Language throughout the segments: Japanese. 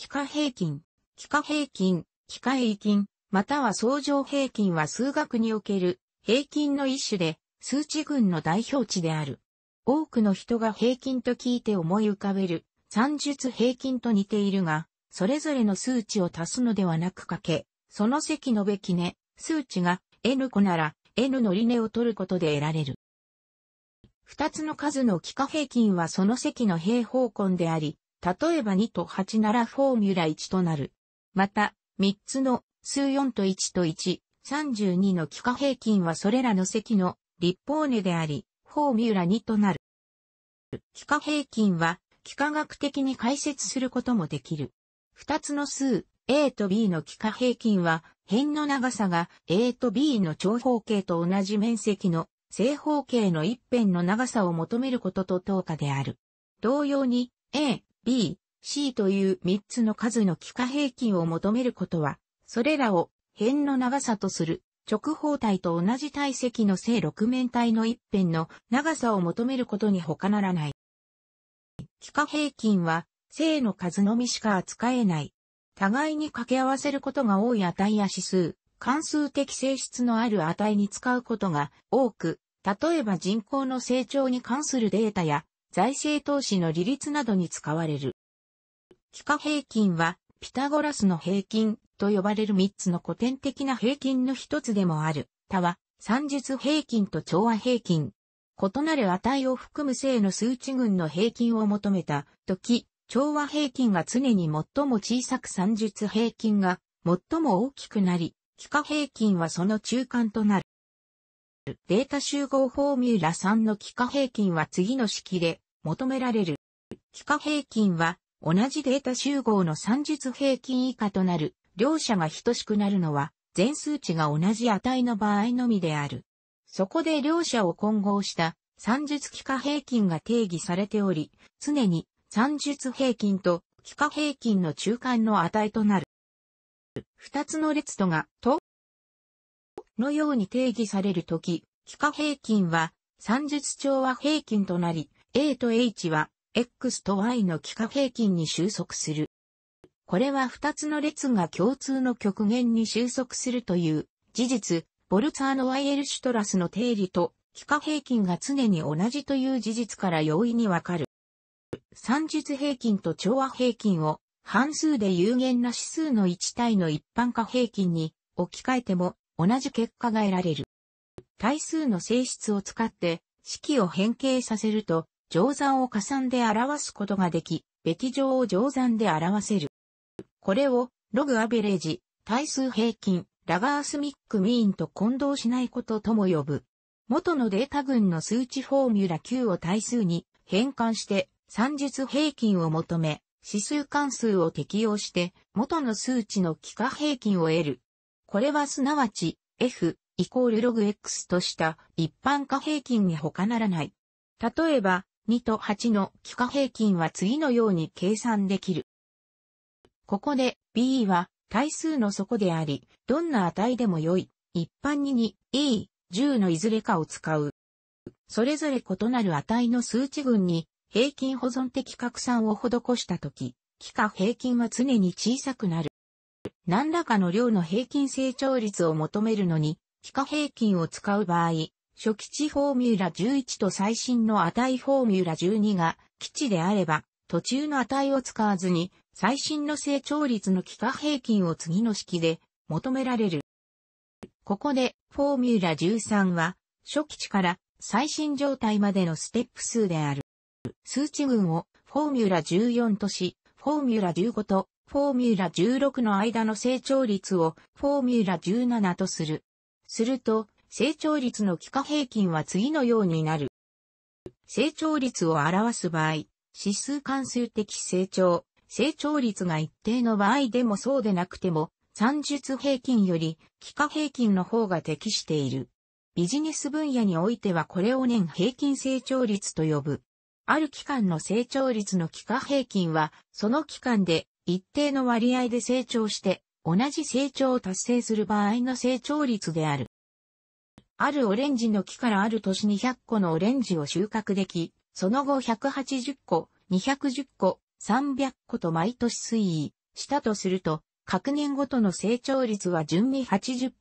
幾何平均、幾何平均、幾何平均、または相乗平均は数学における平均の一種で数値群の代表値である。多くの人が平均と聞いて思い浮かべる算術平均と似ているが、それぞれの数値を足すのではなくかけ、その積のべきね、数値が n 個なら n の理ねを取ることで得られる。二つの数の幾何平均はその積の平方根であり、例えば2と8ならフォーミュラ1となる。また、3つの数4と1と1、32の幾何平均はそれらの積の立方根であり、フォーミュラ2となる。幾何平均は、幾何学的に解説することもできる。2つの数、A と B の幾何平均は、辺の長さが A と B の長方形と同じ面積の正方形の一辺の長さを求めることと等価である。同様に、A、B、C という3つの数の幾何平均を求めることは、それらを辺の長さとする直方体と同じ体積の正六面体の一辺の長さを求めることに他ならない。幾何平均は正の数のみしか扱えない。互いに掛け合わせることが多い値や指数、関数的性質のある値に使うことが多く、例えば人口の成長に関するデータや財政投資の利率などに使われる。幾何平均は、ピタゴラスの平均と呼ばれる3つの古典的な平均の一つでもある。他は、算術平均と調和平均。異なる値を含む正の数値群の平均を求めた時、調和平均が常に最も小さく算術平均が最も大きくなり、幾何平均はその中間となる。るデータ集合フォーミュラ3の幾何平均は次の式で求められる。幾何平均は同じデータ集合の算術平均以下となる両者が等しくなるのは全数値が同じ値の場合のみである。そこで両者を混合した算術幾何平均が定義されており、常に算術平均と幾何平均の中間の値となる。二つの列とがとのように定義されるとき、幾何平均は、算術調和平均となり、A と H は、X と Y の幾何平均に収束する。これは二つの列が共通の極限に収束するという、事実、ボルツァーノ・ワイエルシュトラスの定理と、幾何平均が常に同じという事実から容易にわかる。算術平均と調和平均を、半数で有限な指数の1対の一般化平均に置き換えても同じ結果が得られる。対数の性質を使って式を変形させると乗算を加算で表すことができ、べき乗を乗算で表せる。これをログアベレージ、対数平均、ラガースミックミーンと混同しないこととも呼ぶ。元のデータ群の数値フォーミュラ Q を対数に変換して算術平均を求め、指数関数を適用して元の数値の幾何平均を得るこれはすなわち F イコールログ X とした一般化平均に他ならない。例えば、2と8の幾何平均は次のように計算できる。ここで B は対数の底であり、どんな値でも良い。一般にに E、10のいずれかを使う。それぞれ異なる値の数値群に平均保存的拡散を施したとき、幾何平均は常に小さくなる。何らかの量の平均成長率を求めるのに、気化平均を使う場合、初期値フォーミュラ11と最新の値フォーミュラ12が基地であれば、途中の値を使わずに、最新の成長率の気化平均を次の式で求められる。ここで、フォーミュラ13は、初期値から最新状態までのステップ数である。数値群をフォーミュラ14とし、フォーミュラ15とフォーミュラ16の間の成長率をフォーミュラ17とする。すると、成長率の幾何平均は次のようになる。成長率を表す場合、指数関数的成長、成長率が一定の場合でもそうでなくても、算術平均より幾何平均の方が適している。ビジネス分野においてはこれを年平均成長率と呼ぶ。ある期間の成長率の幾何平均は、その期間で一定の割合で成長して、同じ成長を達成する場合の成長率である。あるオレンジの木からある年に100個のオレンジを収穫でき、その後180個、210個、300個と毎年推移したとすると、各年ごとの成長率は順に80%、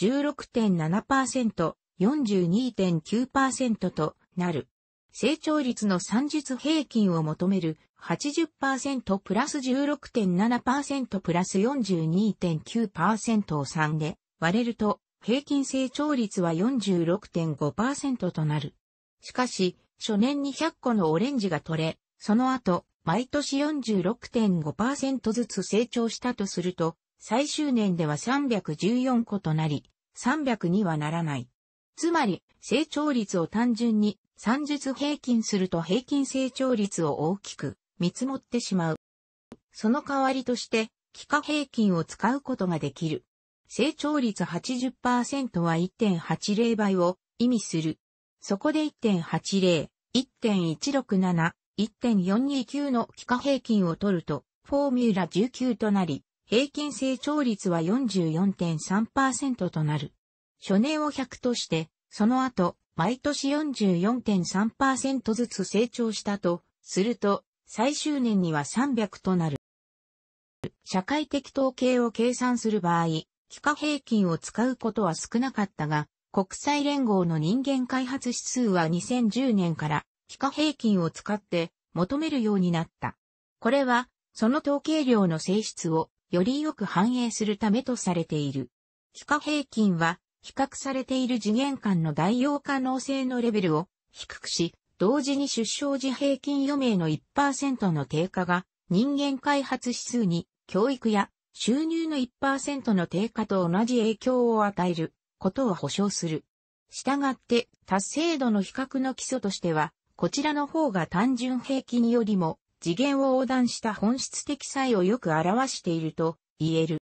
16.7%、42.9%となる。成長率の3術平均を求める80%プラス16.7%プラス42.9%を3で割れると平均成長率は46.5%となる。しかし、初年1 0 0個のオレンジが取れ、その後、毎年46.5%ずつ成長したとすると、最終年では314個となり、300にはならない。つまり、成長率を単純に算術平均すると平均成長率を大きく見積もってしまう。その代わりとして、気化平均を使うことができる。成長率80%は1.80倍を意味する。そこで1.80、1.167、1.429の気化平均を取ると、フォーミュラ19となり、平均成長率は44.3%となる。初年を100として、その後、毎年44.3%ずつ成長したと、すると、最終年には300となる。社会的統計を計算する場合、気化平均を使うことは少なかったが、国際連合の人間開発指数は2010年から気化平均を使って求めるようになった。これは、その統計量の性質をよりよく反映するためとされている。気化平均は、比較されている次元間の代用可能性のレベルを低くし、同時に出生時平均余命の1%の低下が人間開発指数に教育や収入の1%の低下と同じ影響を与えることを保証する。したがって達成度の比較の基礎としては、こちらの方が単純平均よりも次元を横断した本質的差異をよく表していると言える。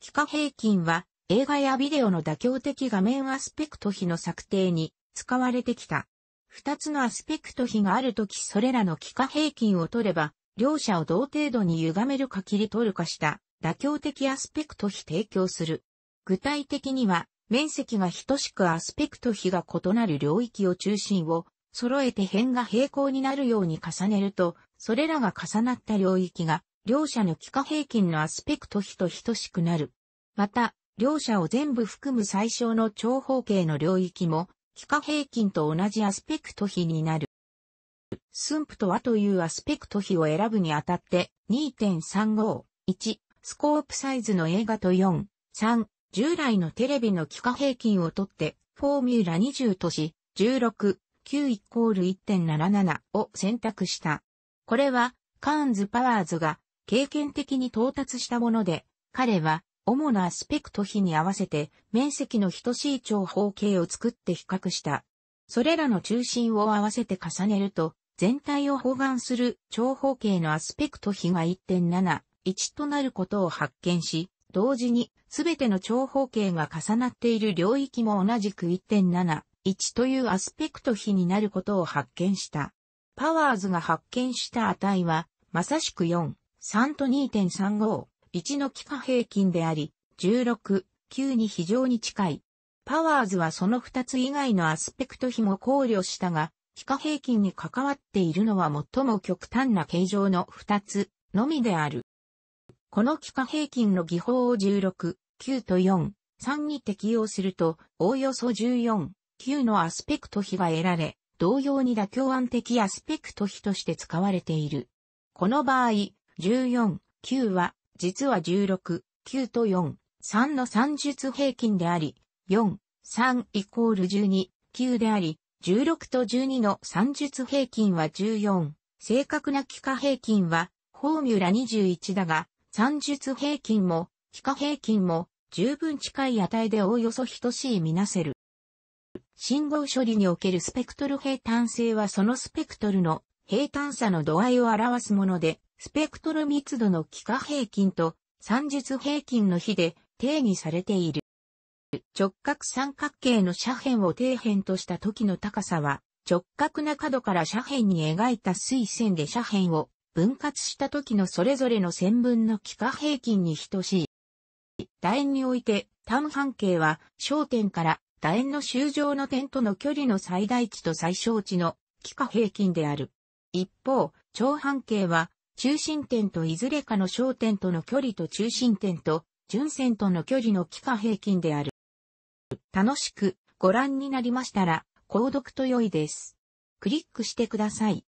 非何平均は映画やビデオの妥協的画面アスペクト比の策定に使われてきた。二つのアスペクト比があるときそれらの幾何平均を取れば、両者を同程度に歪めるか切り取るかした妥協的アスペクト比提供する。具体的には、面積が等しくアスペクト比が異なる領域を中心を揃えて辺が平行になるように重ねると、それらが重なった領域が両者の幾何平均のアスペクト比と等しくなる。また、両者を全部含む最小の長方形の領域も気化平均と同じアスペクト比になる。寸布とはというアスペクト比を選ぶにあたって2.351スコープサイズの映画と4、3従来のテレビの幾何平均をとってフォーミュラ20とし16、9イコール1.77を選択した。これはカーンズ・パワーズが経験的に到達したもので、彼は主なアスペクト比に合わせて面積の等しい長方形を作って比較した。それらの中心を合わせて重ねると、全体を包含する長方形のアスペクト比が1.7、1となることを発見し、同時に全ての長方形が重なっている領域も同じく1.7、1というアスペクト比になることを発見した。パワーズが発見した値は、まさしく4、3と2.35、1の幾何平均であり、16、9に非常に近い。パワーズはその2つ以外のアスペクト比も考慮したが、幾何平均に関わっているのは最も極端な形状の2つのみである。この幾何平均の技法を16、9と4、3に適用すると、おおよそ14、9のアスペクト比が得られ、同様に妥協案的アスペクト比として使われている。この場合、14、9は実は16、9と4、3の算術平均であり、4、3イコール12、9であり、16と12の算術平均は14、正確な幾何平均は、フォーミュラ21だが、算術平均も、幾何平均も、十分近い値でおおよそ等しいみなせる。信号処理におけるスペクトル平坦性はそのスペクトルの平坦さの度合いを表すもので、スペクトル密度の幾何平均と算術平均の比で定義されている。直角三角形の斜辺を底辺とした時の高さは、直角な角から斜辺に描いた水線で斜辺を分割した時のそれぞれの線分の幾何平均に等しい。楕円において、単半径は焦点から楕円の周上の点との距離の最大値と最小値の幾何平均である。一方、長半径は中心点といずれかの焦点との距離と中心点と純線との距離の幾何平均である。楽しくご覧になりましたら、購読と良いです。クリックしてください。